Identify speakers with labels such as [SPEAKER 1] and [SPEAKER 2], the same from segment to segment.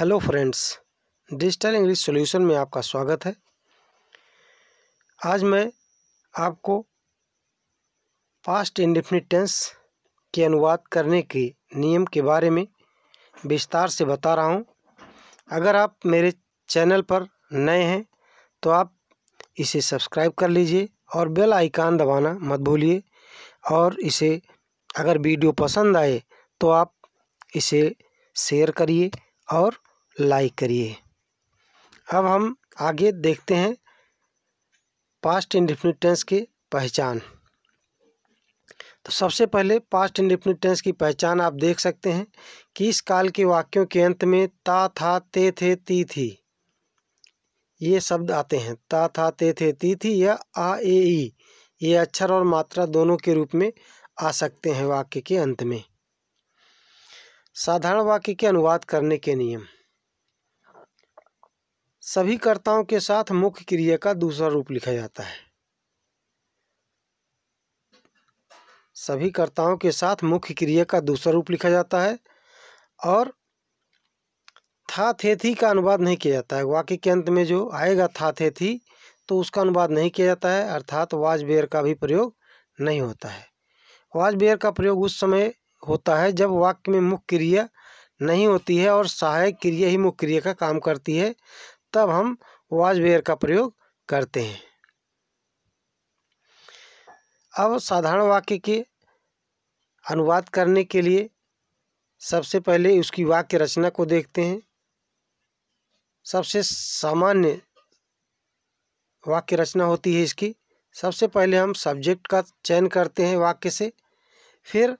[SPEAKER 1] Hello friends digital English solution में आपका स्वागत है आज मैं आपको पास्ट इंडिफिनिट टेंस के अनुवाद करने के नियम के बारे में विस्तार से बता रहा हूं। अगर आप मेरे चैनल पर नए हैं तो आप इसे सब्सक्राइब कर लीजिए और बेल आइकान दबाना मत भूलिए और इसे अगर वीडियो पसंद आए तो आप इसे शेयर करिए और लाइक करिए अब हम आगे देखते हैं पास्ट इंडिफिनिट टेंस की पहचान तो सबसे पहले पास्ट इंडिफिनिट टेंस की पहचान आप देख सकते हैं कि इस काल के वाक्यों के अंत में ता था ते थे ती थी ये शब्द आते हैं ता था ते थे ती थी या आ ए ई ये अक्षर और मात्रा दोनों के रूप में आ सकते हैं वाक्य के अंत में साधारण वाक्य के अनुवाद करने के नियम सभी कर्ताओं के साथ मुख्य क्रिया का दूसरा रूप लिखा जाता है सभी कर्ताओं के साथ मुख्य क्रिया का दूसरा रूप लिखा जाता है और था थे थी का अनुवाद नहीं किया जाता है वाक्य के अंत में जो आएगा था थे थी तो उसका अनुवाद नहीं किया जाता है अर्थात वाज बेयर का भी प्रयोग नहीं होता है वाज बेयर का प्रयोग उस समय होता है जब वाक्य में मुख्य क्रिया नहीं होती है और सहायक क्रिया ही मुख्य क्रिया का काम करती है तब हम वाजवेयर का प्रयोग करते हैं अब साधारण वाक्य के अनुवाद करने के लिए सबसे पहले उसकी वाक्य रचना को देखते हैं सबसे सामान्य वाक्य रचना होती है इसकी सबसे पहले हम सब्जेक्ट का चयन करते हैं वाक्य से फिर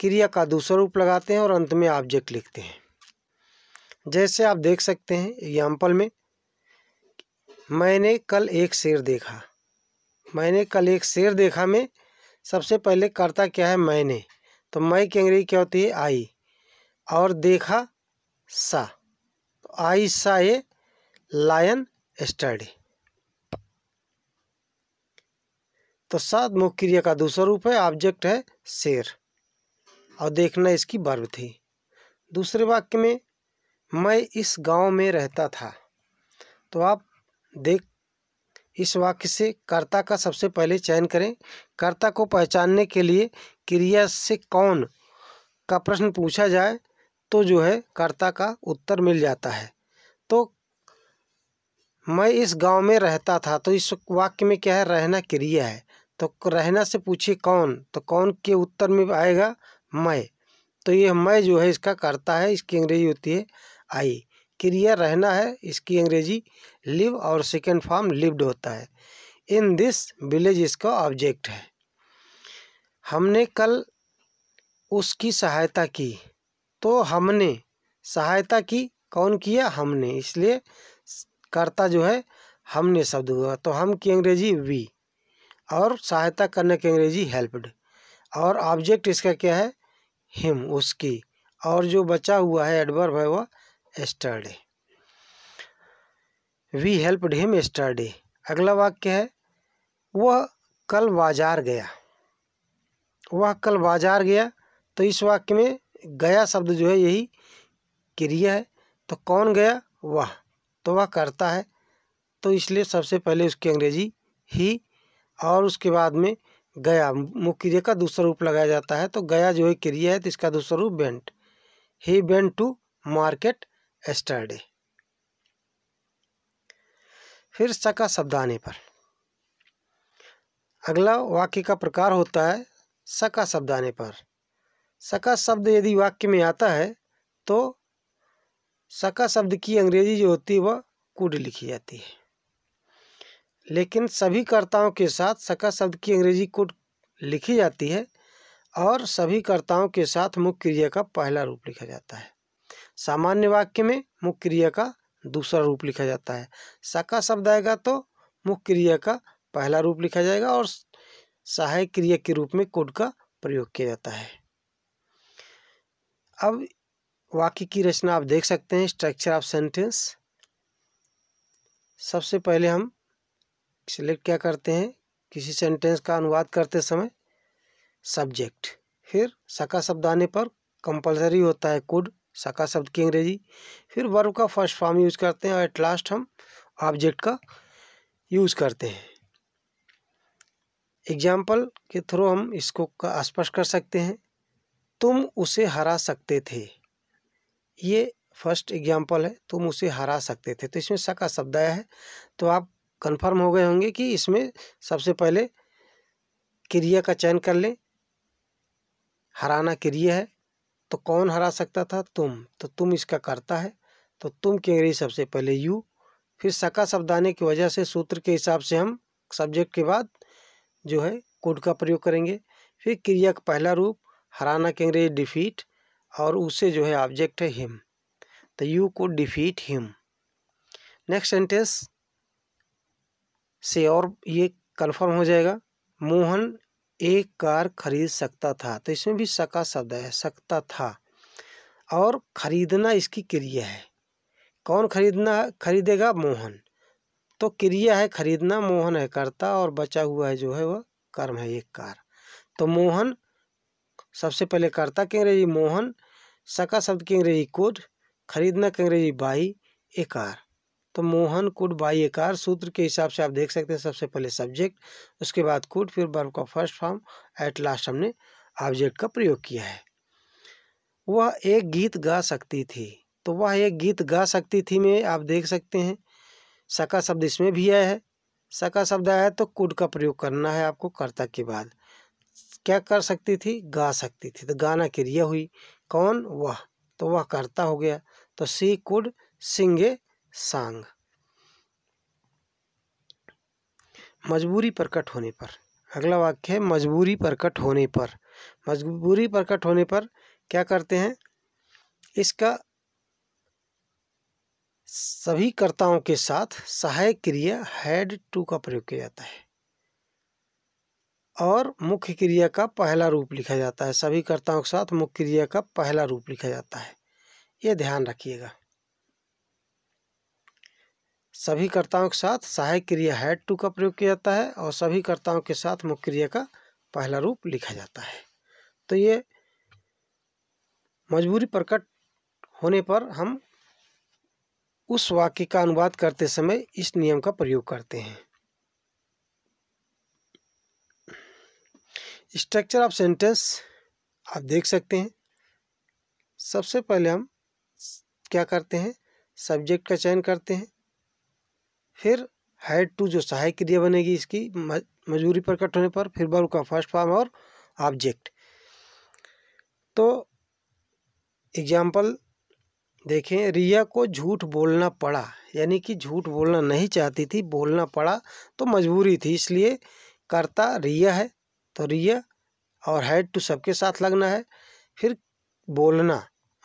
[SPEAKER 1] क्रिया का दूसरा रूप लगाते हैं और अंत में ऑब्जेक्ट लिखते हैं जैसे आप देख सकते हैं एग्जाम्पल में मैंने कल एक शेर देखा मैंने कल एक शेर देखा में सबसे पहले करता क्या है मैंने तो मैं की अंग्रेजी क्या होती है आई और देखा सा तो आई सा ए लायन स्टडी तो सात मुख्य क्रिया का दूसरा रूप है ऑब्जेक्ट है शेर और देखना इसकी बर्व थी दूसरे वाक्य में मैं इस गाँव में रहता था तो आप देख इस वाक्य से कर्ता का सबसे पहले चयन करें कर्ता को पहचानने के लिए क्रिया से कौन का प्रश्न पूछा जाए तो जो है कर्ता का उत्तर मिल जाता है तो मैं इस गांव में रहता था तो इस वाक्य में क्या है रहना क्रिया है तो रहना से पूछिए कौन तो कौन के उत्तर में आएगा मैं तो ये मैं जो है इसका कर्ता है इसकी अंग्रेजी होती है आई क्रिया रहना है इसकी अंग्रेजी लिव और सेकेंड फॉर्म लिव्ड होता है इन दिस विलेज इसका ऑब्जेक्ट है हमने कल उसकी सहायता की तो हमने सहायता की कौन किया हमने इसलिए कर्ता जो है हमने शब्द हुआ तो हम की अंग्रेजी वी और सहायता करने की अंग्रेजी हेल्प्ड और ऑब्जेक्ट इसका क्या है हिम उसकी और जो बचा हुआ है एडवर्ब है वह yesterday we helped him yesterday अगला वाक्य है वह कल बाजार गया वह कल बाजार गया तो इस वाक्य में गया शब्द जो है यही क्रिया है तो कौन गया वह तो वह करता है तो इसलिए सबसे पहले उसकी अंग्रेजी ही और उसके बाद में गया मुख्य क्रिया का दूसरा रूप लगाया जाता है तो गया जो है क्रिया है तो इसका दूसरा रूप went he went to market yesterday फिर सका शब्द आने पर अगला वाक्य का प्रकार होता है सका शब्द आने पर सका शब्द यदि वाक्य में आता है तो सका शब्द की अंग्रेजी जो होती है वह कुड लिखी जाती है लेकिन सभी कर्ताओं के साथ सका शब्द की अंग्रेजी कुड लिखी जाती है और सभी कर्ताओं के साथ मुख्य क्रिया का पहला रूप लिखा जाता है सामान्य वाक्य में मुख्य क्रिया का दूसरा रूप लिखा जाता है सका शब्द आएगा तो मुख्य क्रिया का पहला रूप लिखा जाएगा और सहायक क्रिया के रूप में कोड का प्रयोग किया जाता है अब वाक्य की रचना आप देख सकते हैं स्ट्रक्चर ऑफ सेंटेंस सबसे पहले हम सिलेक्ट क्या करते हैं किसी सेंटेंस का अनुवाद करते समय सब्जेक्ट फिर सका शब्द आने पर कंपलसरी होता है कुड शाखा शब्द की अंग्रेजी फिर वर्ब का फर्स्ट फॉर्म यूज़ करते हैं और एट लास्ट हम ऑब्जेक्ट का यूज़ करते हैं एग्जाम्पल के थ्रू हम इसको का स्पष्ट कर सकते हैं तुम उसे हरा सकते थे ये फर्स्ट एग्जाम्पल है तुम उसे हरा सकते थे तो इसमें सका शब्द आया है तो आप कंफर्म हो गए होंगे कि इसमें सबसे पहले क्रिया का चयन कर लें हराना क्रिया है तो कौन हरा सकता था तुम तो तुम इसका करता है तो तुम की अंग्रेजी सबसे पहले यू फिर सका शब्द आने की वजह से सूत्र के हिसाब से हम सब्जेक्ट के बाद जो है कोड का प्रयोग करेंगे फिर क्रिया का पहला रूप हराना की अंग्रेजी डिफीट और उससे जो है ऑब्जेक्ट है हिम तो यू को डिफीट हिम नेक्स्ट सेंटेंस से और ये कन्फर्म हो जाएगा मोहन एक कार खरीद सकता था तो इसमें भी सका शब्द है सकता था और खरीदना इसकी क्रिया है कौन खरीदना खरीदेगा मोहन तो क्रिया है खरीदना मोहन है कर्ता और बचा हुआ है जो है वह कर्म है एक कार तो मोहन सबसे पहले कर्ता की अंग्रेजी मोहन सका शब्द की अंग्रेजी कोड खरीदना की अंग्रेजी बाई ए कार तो मोहन कुट बाह्यकार सूत्र के हिसाब से आप देख सकते हैं सबसे पहले सब्जेक्ट उसके बाद कुट फिर वर्ब का फर्स्ट फॉर्म एट लास्ट हमने ऑब्जेक्ट का प्रयोग किया है वह एक गीत गा सकती थी तो वह एक गीत गा सकती थी में आप देख सकते हैं सका शब्द इसमें भी आया है सका शब्द आया तो कुड का प्रयोग करना है आपको कर्ता के बाद क्या कर सकती थी गा सकती थी तो गाना क्रिया हुई कौन वह तो वह कर्ता हो गया तो सी कुड सिंगे सांग मजबूरी प्रकट होने पर अगला वाक्य है मजबूरी प्रकट होने पर मजबूरी प्रकट होने पर क्या करते हैं इसका सभी कर्ताओं के साथ सहायक क्रिया हैड टू का प्रयोग किया जाता है और मुख्य क्रिया का पहला रूप लिखा जाता है सभी कर्ताओं के साथ मुख्य क्रिया का पहला रूप लिखा जाता है ये ध्यान रखिएगा सभी कर्ताओं के साथ सहायक क्रिया हैड टू का प्रयोग किया जाता है और सभी कर्ताओं के साथ मुख्य क्रिया का पहला रूप लिखा जाता है तो ये मजबूरी प्रकट होने पर हम उस वाक्य का अनुवाद करते समय इस नियम का प्रयोग करते हैं स्ट्रक्चर ऑफ सेंटेंस आप देख सकते हैं सबसे पहले हम क्या करते हैं सब्जेक्ट का चयन करते हैं फिर हैड टू जो सहायक क्रिया बनेगी इसकी मजबूरी प्रकट होने पर फिर वर्ब का फर्स्ट फॉर्म और ऑब्जेक्ट तो एग्जाम्पल देखें रिया को झूठ बोलना पड़ा यानी कि झूठ बोलना नहीं चाहती थी बोलना पड़ा तो मजबूरी थी इसलिए करता रिया है तो रिया और हैड टू सबके साथ लगना है फिर बोलना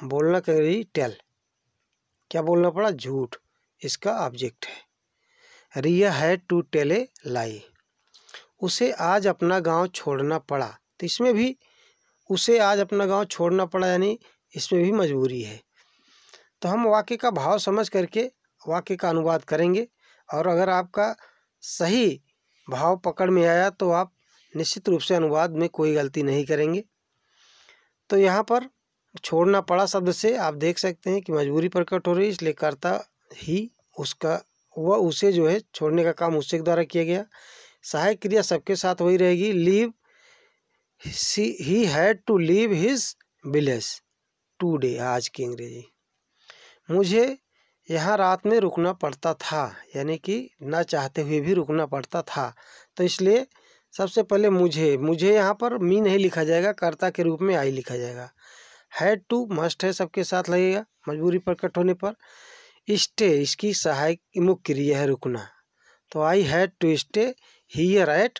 [SPEAKER 1] बोलना कह रही टेल क्या बोलना पड़ा झूठ इसका ऑब्जेक्ट है रिया है टू टेले लाई उसे आज अपना गांव छोड़ना पड़ा तो इसमें भी उसे आज अपना गांव छोड़ना पड़ा यानी इसमें भी मजबूरी है तो हम वाक्य का भाव समझ करके वाक्य का अनुवाद करेंगे और अगर आपका सही भाव पकड़ में आया तो आप निश्चित रूप से अनुवाद में कोई गलती नहीं करेंगे तो यहाँ पर छोड़ना पड़ा शब्द से आप देख सकते हैं कि मजबूरी प्रकट हो रही है इसलिए कर्ता ही उसका वह उसे जो है छोड़ने का काम उसके द्वारा किया गया सहायक क्रिया सबके साथ वही रहेगी leave she he had to leave his village today आज की अंग्रेजी मुझे यहाँ रात में रुकना पड़ता था यानी कि ना चाहते हुए भी रुकना पड़ता था तो इसलिए सबसे पहले मुझे मुझे यहाँ पर मी नहीं लिखा जाएगा कर्ता के रूप में आई लिखा जाएगा हैड टू मस्ट है सबके साथ लगेगा मजबूरी प्रकट होने पर स्टे इसकी सहायक मुख्य क्रिया है रुकना तो I had to stay here at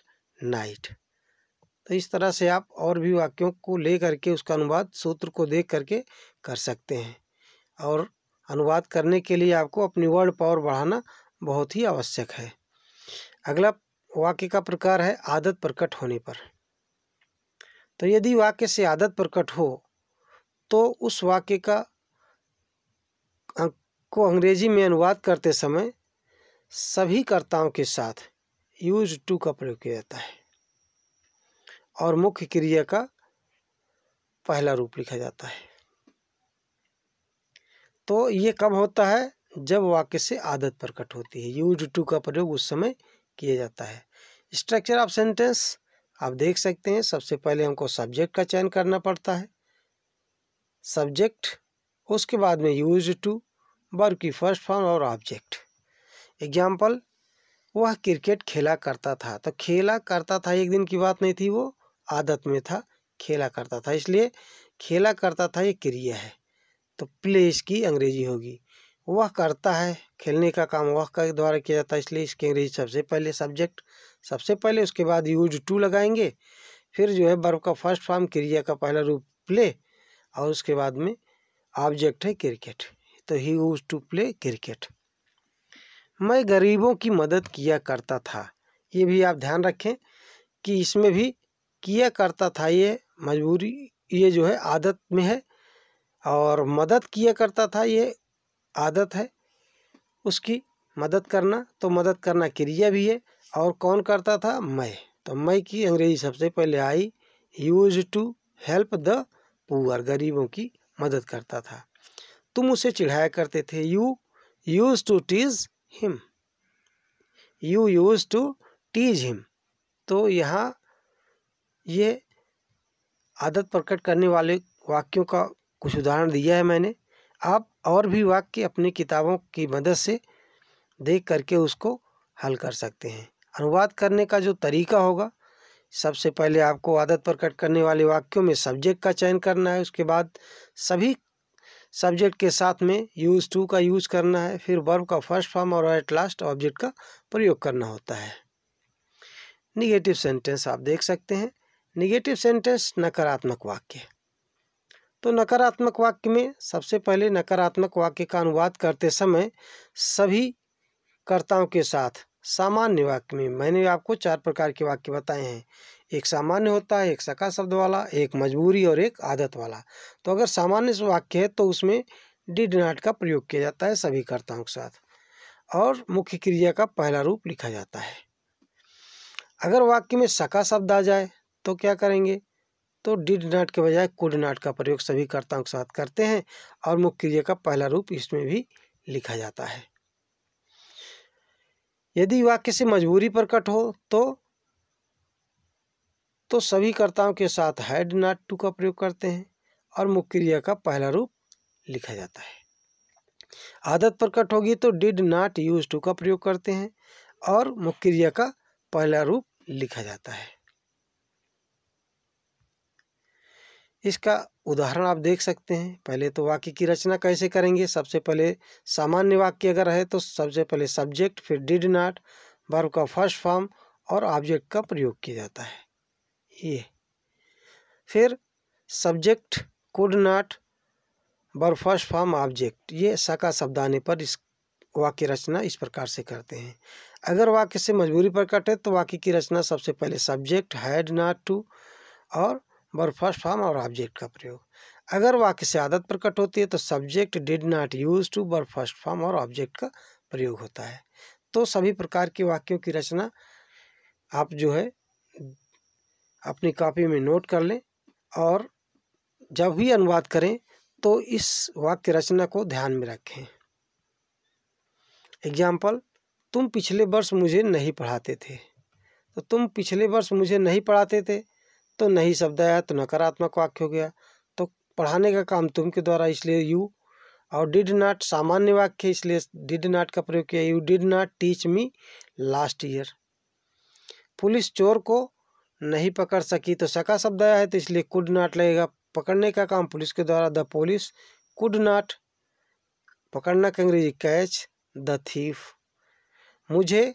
[SPEAKER 1] night तो इस तरह से आप और भी वाक्यों को ले करके उसका अनुवाद सूत्र को देख करके कर सकते हैं और अनुवाद करने के लिए आपको अपनी वर्ड पावर बढ़ाना बहुत ही आवश्यक है अगला वाक्य का प्रकार है आदत प्रकट होने पर तो यदि वाक्य से आदत प्रकट हो तो उस वाक्य का को अंग्रेजी में अनुवाद करते समय सभी कर्ताओं के साथ यूज टू का प्रयोग किया जाता है और मुख्य क्रिया का पहला रूप लिखा जाता है तो ये कब होता है जब वाक्य से आदत प्रकट होती है यूज टू का प्रयोग उस समय किया जाता है स्ट्रक्चर ऑफ सेंटेंस आप देख सकते हैं सबसे पहले हमको सब्जेक्ट का चयन करना पड़ता है सब्जेक्ट उसके बाद में यूज टू वर्ब की फर्स्ट फॉर्म और ऑब्जेक्ट एग्जाम्पल वह क्रिकेट खेला करता था तो खेला करता था एक दिन की बात नहीं थी वो आदत में था खेला करता था इसलिए खेला करता था ये क्रिया है तो प्ले इसकी अंग्रेजी होगी वह करता है खेलने का काम वह के द्वारा किया जाता है इसलिए इसकी अंग्रेजी सबसे पहले सब्जेक्ट सबसे पहले उसके बाद यूज टू लगाएंगे फिर जो है बर्फ़ का फर्स्ट फॉर्म क्रिया का पहला रूप प्ले और उसके बाद में ऑब्जेक्ट है क्रिकेट तो he used to play cricket मैं गरीबों की मदद किया करता था ये भी आप ध्यान रखें कि इसमें भी किया करता था ये मजबूरी ये जो है आदत में है और मदद किया करता था ये आदत है उसकी मदद करना तो मदद करना क्रिया भी है और कौन करता था मैं तो मैं की अंग्रेजी सबसे पहले I used to help the poor गरीबों की मदद करता था तुम उसे चिढ़ाया करते थे you used to tease him you used to tease him तो यहाँ ये आदत प्रकट करने वाले वाक्यों का कुछ उदाहरण दिया है मैंने आप और भी वाक्य अपनी किताबों की मदद से देख करके उसको हल कर सकते हैं अनुवाद करने का जो तरीका होगा सबसे पहले आपको आदत प्रकट करने वाले वाक्यों में सब्जेक्ट का चयन करना है उसके बाद सभी सब्जेक्ट के साथ में यूज़ टू का यूज़ करना है फिर वर्ब का फर्स्ट फॉर्म और एट लास्ट ऑब्जेक्ट का प्रयोग करना होता है निगेटिव सेंटेंस आप देख सकते हैं निगेटिव सेंटेंस नकारात्मक वाक्य तो नकारात्मक वाक्य में सबसे पहले नकारात्मक वाक्य का अनुवाद करते समय सभी कर्ताओं के साथ सामान्य वाक्य में मैंने आपको चार प्रकार के वाक्य बताए हैं एक सामान्य होता है एक सका शब्द वाला एक मजबूरी और एक आदत वाला तो अगर सामान्य वाक्य है तो उसमें डिड नाट का प्रयोग किया जाता है सभी कर्ताओं के साथ और मुख्य क्रिया का पहला रूप लिखा जाता है अगर वाक्य में सका शब्द आ जाए तो क्या करेंगे तो डिड नाट के बजाय कुड नाट का प्रयोग सभी कर्ताओं के साथ करते हैं और मुख्य क्रिया का पहला रूप इसमें भी लिखा जाता है यदि वह किसी मजबूरी पर कट हो तो तो सभी कर्ताओं के साथ हैड नाट टू का प्रयोग करते हैं और मुख्य क्रिया का पहला रूप लिखा जाता है आदत प्रकट होगी तो डिड नाट यूज टू का प्रयोग करते हैं और मुख्य क्रिया का पहला रूप लिखा जाता है इसका उदाहरण आप देख सकते हैं पहले तो वाक्य की रचना कैसे करेंगे सबसे पहले सामान्य वाक्य अगर है तो सबसे पहले सब्जेक्ट फिर डिड नाट वर्ब का फर्स्ट फॉर्म और ऑब्जेक्ट का प्रयोग किया जाता है ये फिर subject could not verb first form object ये सका शब्द आने पर इस वाक्य रचना इस प्रकार से करते हैं अगर वाक्य से मजबूरी प्रकट है तो वाक्य की रचना सबसे पहले सब्जेक्ट हैड नाट टू और वर्ब फर्स्ट फॉर्म और ऑब्जेक्ट का प्रयोग अगर वाक्य से आदत प्रकट होती है तो subject did not used to verb first form और ऑब्जेक्ट का प्रयोग होता है तो सभी प्रकार के वाक्यों की रचना आप जो है अपनी कॉपी में नोट कर लें और जब भी अनुवाद करें तो इस वाक्य रचना को ध्यान में रखें एग्जाम्पल तुम पिछले वर्ष मुझे नहीं पढ़ाते थे तो तुम पिछले वर्ष मुझे नहीं पढ़ाते थे तो नहीं शब्द आया तो नकारात्मक वाक्य हो गया तो पढ़ाने का काम तुम के द्वारा इसलिए यू और डिड नॉट सामान्य वाक्य इसलिए डिड नॉट का प्रयोग किया you did not teach me last year police चोर को नहीं पकड़ सकी तो सका शब्द आया है तो इसलिए कुड नॉट लगेगा पकड़ने का काम पुलिस के द्वारा द पुलिस कुड नॉट पकड़ना का अंग्रेजी कैच द थीफ मुझे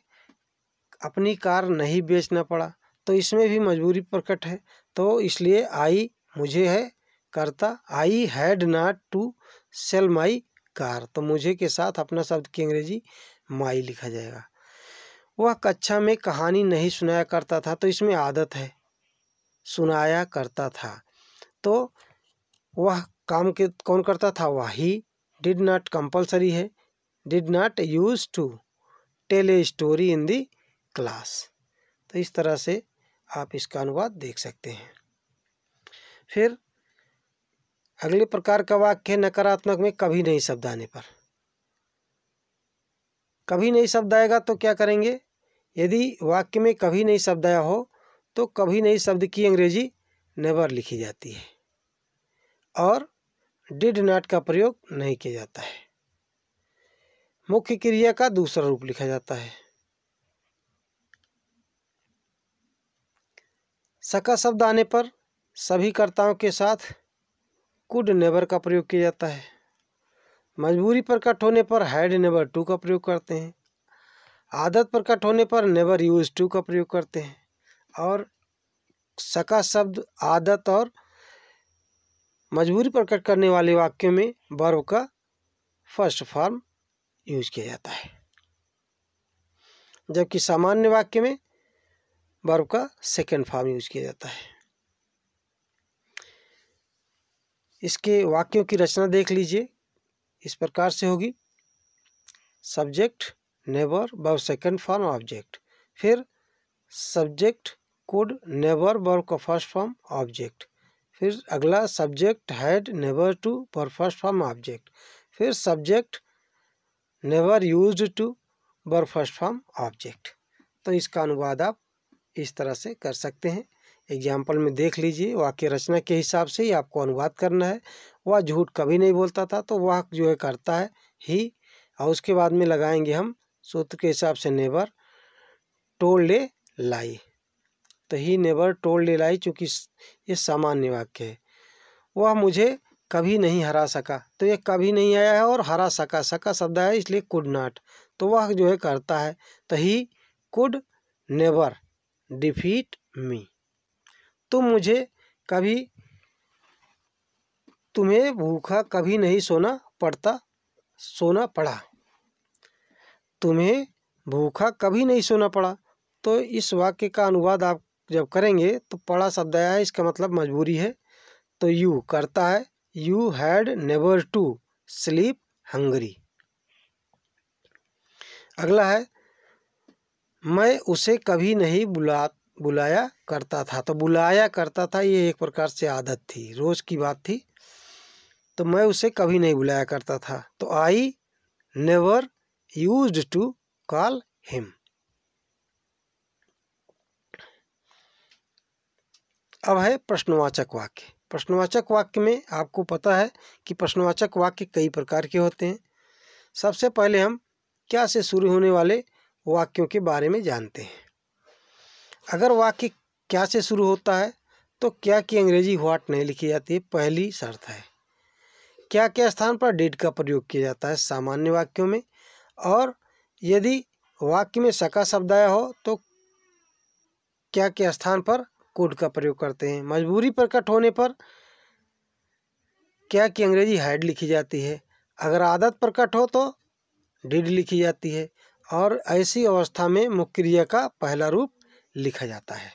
[SPEAKER 1] अपनी कार नहीं बेचना पड़ा तो इसमें भी मजबूरी प्रकट है तो इसलिए आई मुझे है करता I had not to sell my car तो मुझे के साथ अपना शब्द की अंग्रेजी माई लिखा जाएगा वह कक्षा में कहानी नहीं सुनाया करता था तो इसमें आदत है सुनाया करता था तो वह काम के कौन करता था वह ही डिड नाट कंपल्सरी है did not use to tell a story in the class तो इस तरह से आप इसका अनुवाद देख सकते हैं फिर अगले प्रकार का वाक्य है नकारात्मक में कभी नहीं शब्द आने पर कभी नहीं शब्द आएगा तो क्या करेंगे यदि वाक्य में कभी नहीं शब्द आया हो तो कभी नहीं शब्द की अंग्रेजी नेवर लिखी जाती है और डिड नाट का प्रयोग नहीं किया जाता है मुख्य क्रिया का दूसरा रूप लिखा जाता है सका शब्द आने पर सभी कर्ताओं के साथ कुड नेबर का प्रयोग किया जाता है मजबूरी प्रकट होने पर हैड नेबर टू का प्रयोग करते हैं आदत प्रकट होने पर नेबर यूज टू का प्रयोग करते हैं और सका शब्द आदत और मजबूरी प्रकट करने वाले वाक्यों में बर्व का फर्स्ट फॉर्म यूज किया जाता है जबकि सामान्य वाक्य में वर्ब का सेकेंड फॉर्म यूज किया जाता है इसके वाक्यों की रचना देख लीजिए इस प्रकार से होगी subject never verb second form object फिर सब्जेक्ट कुड नेबर वर्ब का फर्स्ट फॉर्म ऑब्जेक्ट फिर अगला सब्जेक्ट हैड नेबर टू बर फर्स्ट फॉर्म ऑब्जेक्ट फिर सब्जेक्ट नेबर यूज टू बर फर्स्ट फॉर्म ऑब्जेक्ट तो इसका अनुवाद आप इस तरह से कर सकते हैं एग्जाम्पल में देख लीजिए वाक्य रचना के हिसाब से ही आपको अनुवाद करना है वह झूठ कभी नहीं बोलता था तो वह जो है करता है ही और उसके बाद में लगाएंगे हम सूत्र के हिसाब से नेबर टोल ले लाई तो ही नेबर टोल ले लाई चूँकि ये सामान्य वाक्य है वह मुझे कभी नहीं हरा सका तो ये कभी नहीं आया है और हरा सका सका शब्द है इसलिए कुड नाट तो वह जो है करता है तो he could never defeat me तुम तो मुझे कभी तुम्हें भूखा कभी नहीं सोना पड़ता सोना पड़ा तुम्हें भूखा कभी नहीं सोना पड़ा तो इस वाक्य का अनुवाद आप जब करेंगे तो पड़ा शब्द आया इसका मतलब मजबूरी है तो यू करता है you had never to sleep hungry अगला है मैं उसे कभी नहीं बुला बुलाया करता था तो बुलाया करता था ये एक प्रकार से आदत थी रोज़ की बात थी तो मैं उसे कभी नहीं बुलाया करता था तो I never used to call him अब है प्रश्नवाचक वाक्य प्रश्नवाचक वाक्य में आपको पता है कि प्रश्नवाचक वाक्य कई प्रकार के होते हैं सबसे पहले हम क्या से शुरू होने वाले वाक्यों के बारे में जानते हैं अगर वाक्य क्या से शुरू होता है तो क्या की अंग्रेजी व्हाट नहीं लिखी जाती है पहली शर्त है क्या क्या स्थान पर डेट का प्रयोग किया जाता है सामान्य वाक्यों में और यदि वाक्य में सका शब्द आया हो तो क्या क्या स्थान पर कोड का प्रयोग करते हैं मजबूरी प्रकट होने पर क्या की अंग्रेजी हैड लिखी जाती है अगर आदत प्रकट हो तो डिड लिखी जाती है और ऐसी अवस्था में मुख्य क्रिया का पहला रूप लिखा जाता है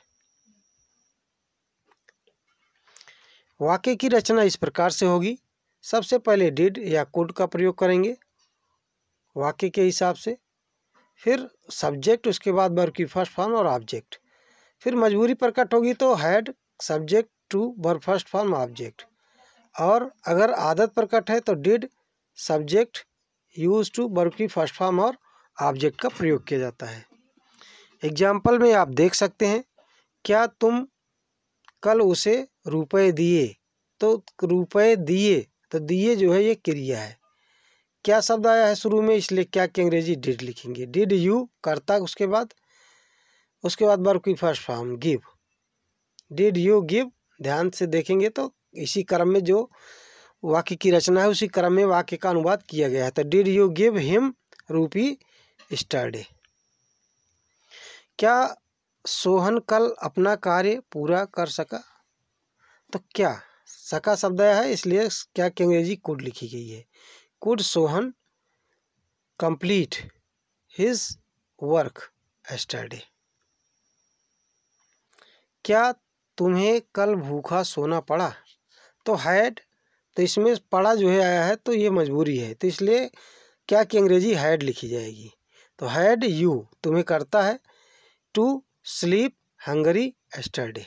[SPEAKER 1] वाक्य की रचना इस प्रकार से होगी सबसे पहले डिड या कुड का प्रयोग करेंगे वाक्य के हिसाब से फिर सब्जेक्ट उसके बाद वर्ब की फर्स्ट फॉर्म और ऑब्जेक्ट फिर मजबूरी प्रकट होगी तो had subject to verb first form object और अगर आदत प्रकट है तो did subject use to verb की फर्स्ट फॉर्म और ऑब्जेक्ट का प्रयोग किया जाता है एग्जाम्पल में आप देख सकते हैं क्या तुम कल उसे रुपए दिए तो रुपए दिए तो दिए जो है ये क्रिया है क्या शब्द आया है शुरू में इसलिए क्या के अंग्रेजी डिड लिखेंगे डिड यू करता उसके बाद उसके बाद बार की first form give did you give ध्यान से देखेंगे तो इसी क्रम में जो वाक्य की रचना है उसी क्रम में वाक्य का अनुवाद किया गया है तो डिड यू गिव हिम रूपी स्टडी क्या सोहन कल अपना कार्य पूरा कर सका तो क्या सका शब्द है इसलिए क्या की अंग्रेजी कुड लिखी गई है could Sohan complete his work study क्या तुम्हें कल भूखा सोना पड़ा तो हैड तो इसमें पड़ा जो है आया है तो ये मजबूरी है तो इसलिए क्या कि अंग्रेजी हैड लिखी जाएगी तो हैड यू तुम्हें करता है टू स्लीप हंगरी एस्टरडे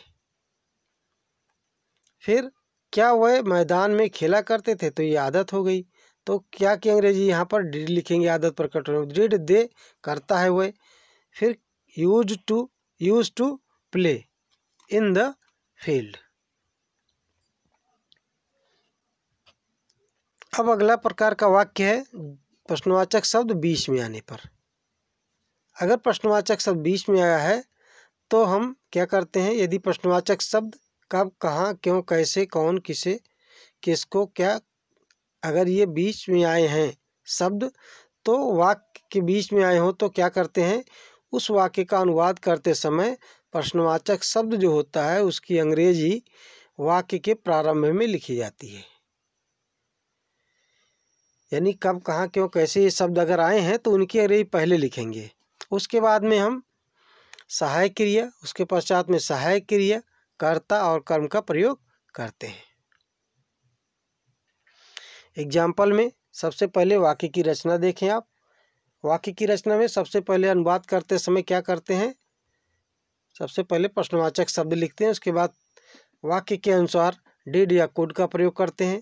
[SPEAKER 1] फिर क्या वह मैदान में खेला करते थे तो ये आदत हो गई तो क्या की अंग्रेजी यहाँ पर डिड लिखेंगे आदत पर कट डिड दे करता है वह फिर used to used to play in the field अब अगला प्रकार का वाक्य है प्रश्नवाचक शब्द बीच में आने पर अगर प्रश्नवाचक शब्द बीच में आया है तो हम क्या करते हैं यदि प्रश्नवाचक शब्द कब कहाँ क्यों कैसे कौन किसे किसको क्या अगर ये बीच में आए हैं शब्द तो वाक्य के बीच में आए हों तो क्या करते हैं उस वाक्य का अनुवाद करते समय प्रश्नवाचक शब्द जो होता है उसकी अंग्रेजी वाक्य के प्रारंभ में लिखी जाती है यानी कब कहाँ क्यों कैसे ये शब्द अगर आए हैं तो उनकी अंग्रेजी पहले लिखेंगे उसके बाद में हम सहायक क्रिया उसके पश्चात में सहायक क्रिया कर्ता और कर्म का प्रयोग करते हैं एग्जाम्पल में सबसे पहले वाक्य की रचना देखें आप वाक्य की रचना में सबसे पहले अनुवाद करते समय क्या करते हैं सबसे पहले प्रश्नवाचक शब्द लिखते हैं उसके बाद वाक्य के अनुसार डिड या कोड का प्रयोग करते हैं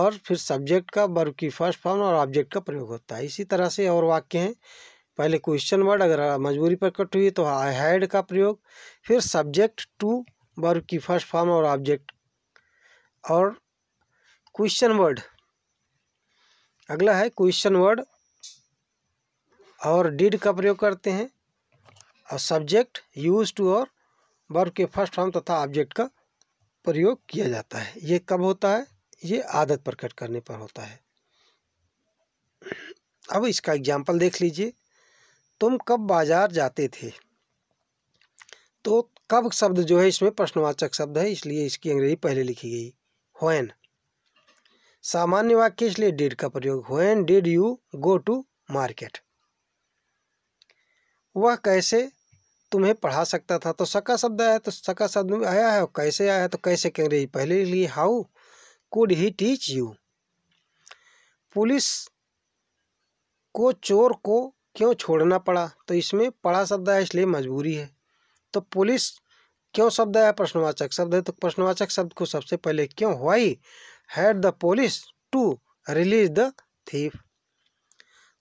[SPEAKER 1] और फिर सब्जेक्ट का वर्ग की फर्स्ट फॉर्म और ऑब्जेक्ट का प्रयोग होता है इसी तरह से और वाक्य हैं पहले क्वेश्चन वर्ड अगर मजबूरी पर कट हुई तो आई हैड का प्रयोग फिर सब्जेक्ट टू वर्ब की फर्स्ट फॉर्म और ऑब्जेक्ट और क्वेश्चन वर्ड अगला है क्वेश्चन वर्ड और डिड का प्रयोग करते हैं और सब्जेक्ट यूज टू और वर्ब के फर्स्ट फॉर्म तथा ऑब्जेक्ट का प्रयोग किया जाता है ये कब होता है ये आदत प्रकट करने पर होता है अब इसका एग्जाम्पल देख लीजिए तुम कब बाज़ार जाते थे तो कब शब्द जो है इसमें प्रश्नवाचक शब्द है इसलिए इसकी अंग्रेजी पहले लिखी गई होन सामान्य वाक्य इसलिए डेड का प्रयोग होन did you go to market वह कैसे तुम्हें पढ़ा सकता था तो सका शब्द आया तो सका शब्द आया है कैसे आया तो कैसे कह अंग्रेजी पहले लिए how could he teach you police को चोर को क्यों छोड़ना पड़ा तो इसमें पड़ा शब्द है इसलिए मजबूरी है तो पुलिस क्यों शब्द है प्रश्नवाचक शब्द है तो प्रश्नवाचक शब्द को सबसे पहले क्यों why had the police to release the thief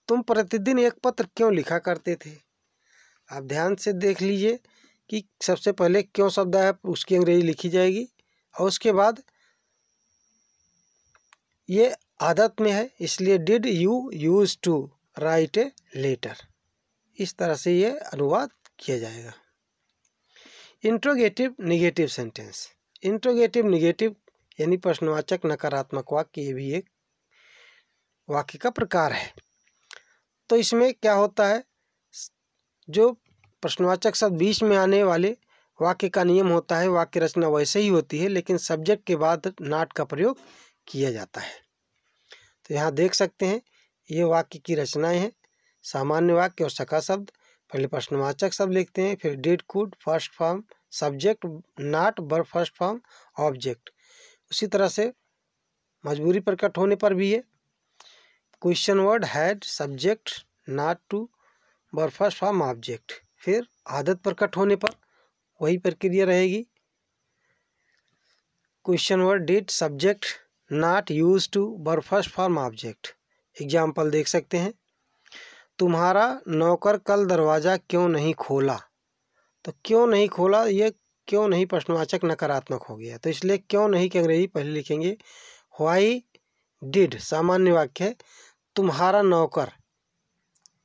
[SPEAKER 1] तुम प्रतिदिन एक पत्र क्यों लिखा करते थे आप ध्यान से देख लीजिए कि सबसे पहले क्यों शब्द आया उसकी अंग्रेजी लिखी जाएगी और उसके बाद ये आदत में है इसलिए did you used to write a letter इस तरह से ये अनुवाद किया जाएगा interrogative negative sentence interrogative negative यानी प्रश्नवाचक नकारात्मक वाक्य ये भी एक वाक्य का प्रकार है तो इसमें क्या होता है जो प्रश्नवाचक शब्द बीच में आने वाले वाक्य का नियम होता है वाक्य रचना वैसे ही होती है लेकिन सब्जेक्ट के बाद नाट का प्रयोग किया जाता है तो यहाँ देख सकते हैं ये वाक्य की रचनाएँ हैं सामान्य वाक्य और सका शब्द पहले प्रश्नवाचक शब्द लिखते हैं फिर did could first form subject not बर फर्स्ट फॉर्म ऑब्जेक्ट उसी तरह से मजबूरी प्रकट होने पर भी है question word had subject not to बर फर्स्ट फॉर्म ऑब्जेक्ट फिर आदत प्रकट होने पर वही प्रक्रिया रहेगी question word did subject not use to बर फर्स्ट फॉर्म ऑब्जेक्ट एग्जाम्पल देख सकते हैं तुम्हारा नौकर कल दरवाज़ा क्यों नहीं खोला तो क्यों नहीं खोला ये क्यों नहीं प्रश्नवाचक नकारात्मक हो गया तो इसलिए क्यों नहीं की अंग्रेजी पहले लिखेंगे वाई डिड सामान्य वाक्य है तुम्हारा नौकर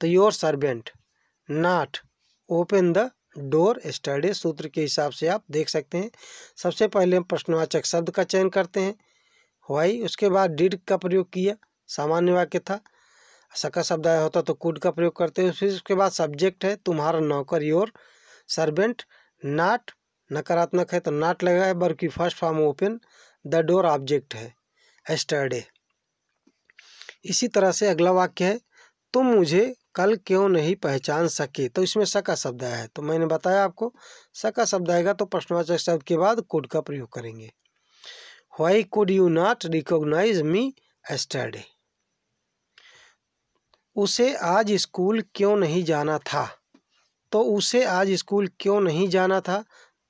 [SPEAKER 1] तो your servant not open the door study सूत्र के हिसाब से आप देख सकते हैं सबसे पहले हम प्रश्नवाचक शब्द का चयन करते हैं वाई उसके बाद डिड का प्रयोग किया सामान्य वाक्य था सका शब्द आया होता तो कुड का प्रयोग करते हैं फिर उसके बाद सब्जेक्ट है तुम्हारा नौकर योर सर्वेंट नाट नकारात्मक है तो नाट लगा है बल्कि first form open the door object है एस्टरडे इसी तरह से अगला वाक्य है तुम मुझे कल क्यों नहीं पहचान सके तो इसमें सका शब्द आया है तो मैंने बताया आपको सका शब्द आएगा तो प्रश्नवाचक शब्द के बाद कोड का प्रयोग करेंगे why could you not recognise me yesterday उसे आज स्कूल क्यों नहीं जाना था तो उसे आज स्कूल क्यों नहीं जाना था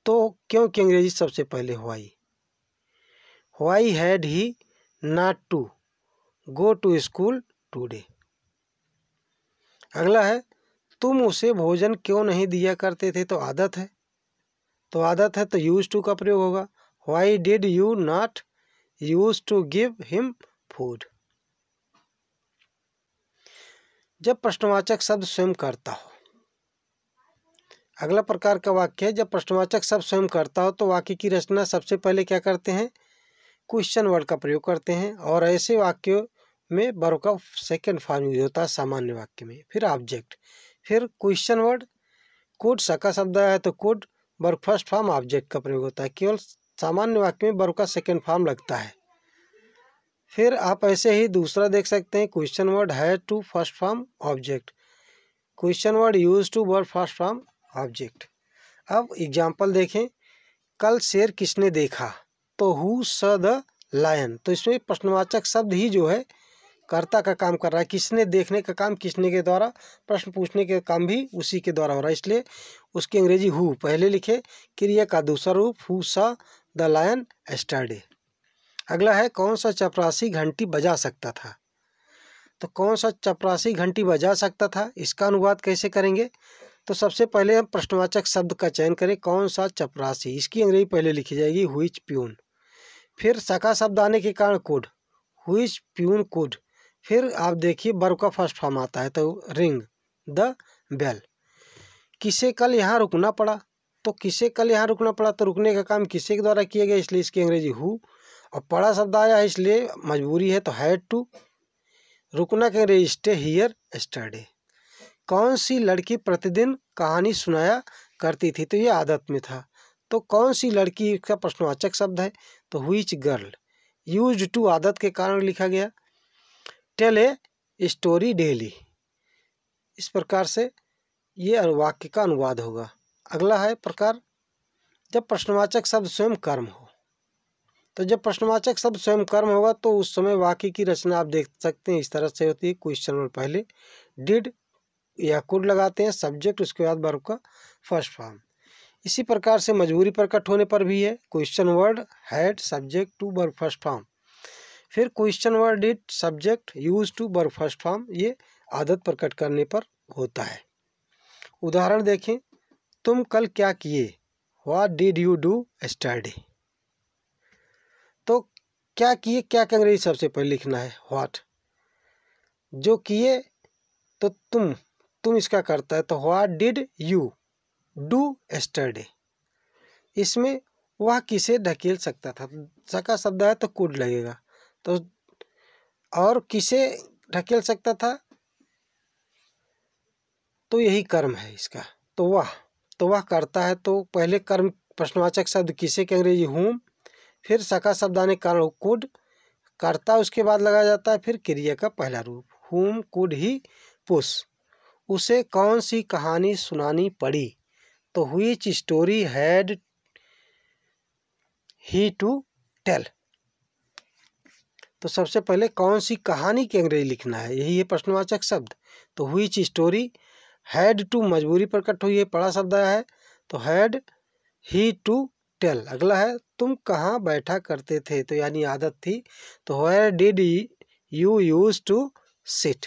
[SPEAKER 1] तो क्योंकि अंग्रेजी सबसे पहले हुआई why had he not to go to school today अगला है तुम उसे भोजन क्यों नहीं दिया करते थे तो आदत है तो आदत है तो यूज टू का प्रयोग होगा why did you not use to give him food जब प्रश्नवाचक शब्द स्वयं करता हो अगला प्रकार का वाक्य है जब प्रश्नवाचक शब्द स्वयं करता हो तो वाक्य की रचना सबसे पहले क्या करते हैं क्वेश्चन वर्ड का प्रयोग करते हैं और ऐसे वाक्यों में वर्ब का सेकेंड फॉर्म यूज होता है सामान्य वाक्य में फिर ऑब्जेक्ट फिर क्वेश्चन वर्ड कोड सका शब्द आया तो कोड बर फर्स्ट फॉर्म ऑब्जेक्ट का प्रयोग होता है केवल सामान्य वाक्य में वर्ब का सेकेंड फॉर्म लगता है फिर आप ऐसे ही दूसरा देख सकते हैं question word has to first form object question word use to word first form object अब एग्जाम्पल देखें कल शेर किसने देखा तो हु स द लायन तो इसमें प्रश्नवाचक शब्द ही जो है कर्ता का काम कर रहा है किसने देखने का काम किसने के द्वारा प्रश्न पूछने का काम भी उसी के द्वारा हो रहा है इसलिए उसकी अंग्रेजी हु पहले लिखे क्रिया का दूसरा रूप हु स द लायन एस्टरडे अगला है कौन सा चपरासी घंटी बजा सकता था तो कौन सा चपरासी घंटी बजा सकता था इसका अनुवाद कैसे करेंगे तो सबसे पहले हम प्रश्नवाचक शब्द का चयन करें कौन सा चपरासी इसकी अंग्रेजी पहले लिखी जाएगी हुईच प्यून फिर सका शब्द आने के कारण कुड हुइच प्यून कुड फिर आप देखिए बर्व का फर्स्ट फॉर्म आता है तो रिंग द बेल किसे कल यहाँ रुकना पड़ा तो किसे कल यहाँ रुकना पड़ा तो रुकने का काम किसे के द्वारा किया गया इसलिए इसकी अंग्रेजी हु और पड़ा शब्द आया है इसलिए मजबूरी है तो हैड टू रुकना कह रहे स्टे हियर स्टडी कौन सी लड़की प्रतिदिन कहानी सुनाया करती थी तो ये आदत में था तो कौन सी लड़की का प्रश्नवाचक शब्द है तो हुईच गर्ल यूज टू आदत के कारण लिखा गया टेल ए स्टोरी डेली इस प्रकार से ये वाक्य का अनुवाद होगा अगला है प्रकार जब प्रश्नवाचक शब्द स्वयं कर्म हो तो जब प्रश्नवाचक शब्द स्वयं कर्म होगा तो उस समय वाक्य की रचना आप देख सकते हैं इस तरह से होती है क्वेश्चन में पहले डिड या कुड लगाते हैं सब्जेक्ट उसके बाद वर्ग का फर्स्ट फॉर्म इसी प्रकार से मजबूरी प्रकट होने पर भी है question word had subject to verb first form फिर question word did subject use to verb first form ये आदत प्रकट करने पर होता है उदाहरण देखें तुम कल क्या किए what did you do study तो क्या किए क्या क्या अंग्रेजी सबसे पहले लिखना है व्हाट जो किए तो तुम तुम इसका करता है तो what did you do yesterday इसमें वह किसे ढकेल सकता था सका शब्द है तो कुड लगेगा तो और किसे ढकेल सकता था तो यही कर्म है इसका तो वह तो वह करता है तो पहले कर्म प्रश्नवाचक शब्द किसे के अंग्रेजी हूम फिर सका शब्दाने कारण कुड करता उसके बाद लगाया जाता है फिर क्रिया का पहला रूप हुम कुड ही पुश उसे कौन सी कहानी सुनानी पड़ी तो which story had he to tell तो सबसे पहले कौन सी कहानी की अंग्रेजी लिखना है यही है प्रश्नवाचक शब्द तो हुईच स्टोरी हैड टू मजबूरी प्रकट हुई है बड़ा शब्द है तो हैड ही टू टेल अगला है तुम कहाँ बैठा करते थे तो यानी आदत थी तो where did you use to sit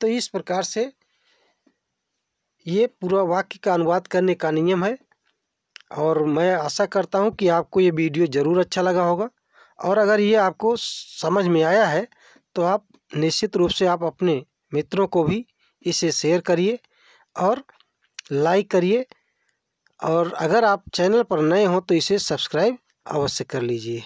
[SPEAKER 1] तो इस प्रकार से ये पूरा वाक्य का अनुवाद करने का नियम है और मैं आशा करता हूँ कि आपको ये वीडियो ज़रूर अच्छा लगा होगा और अगर ये आपको समझ में आया है तो आप निश्चित रूप से आप अपने मित्रों को भी इसे शेयर करिए और लाइक करिए और अगर आप चैनल पर नए हों तो इसे सब्सक्राइब अवश्य कर लीजिए